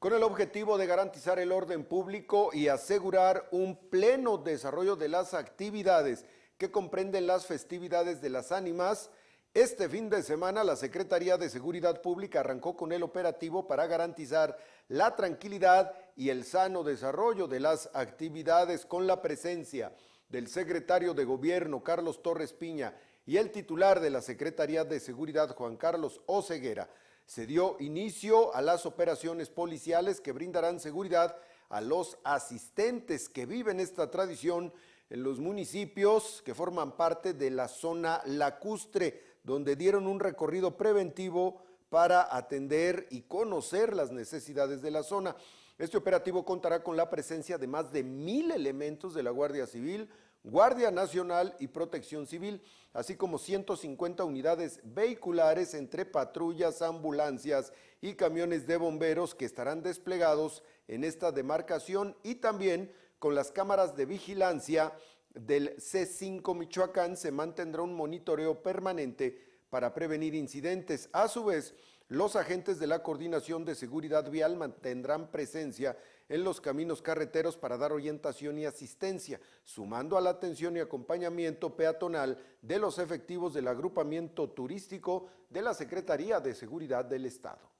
con el objetivo de garantizar el orden público y asegurar un pleno desarrollo de las actividades que comprenden las festividades de las ánimas. Este fin de semana la Secretaría de Seguridad Pública arrancó con el operativo para garantizar la tranquilidad y el sano desarrollo de las actividades con la presencia del secretario de Gobierno Carlos Torres Piña y el titular de la Secretaría de Seguridad Juan Carlos Oceguera se dio inicio a las operaciones policiales que brindarán seguridad a los asistentes que viven esta tradición en los municipios que forman parte de la zona lacustre, donde dieron un recorrido preventivo para atender y conocer las necesidades de la zona. Este operativo contará con la presencia de más de mil elementos de la Guardia Civil, Guardia Nacional y Protección Civil, así como 150 unidades vehiculares entre patrullas, ambulancias y camiones de bomberos que estarán desplegados en esta demarcación y también con las cámaras de vigilancia del C5 Michoacán se mantendrá un monitoreo permanente para prevenir incidentes. A su vez, los agentes de la Coordinación de Seguridad Vial mantendrán presencia en los caminos carreteros para dar orientación y asistencia, sumando a la atención y acompañamiento peatonal de los efectivos del agrupamiento turístico de la Secretaría de Seguridad del Estado.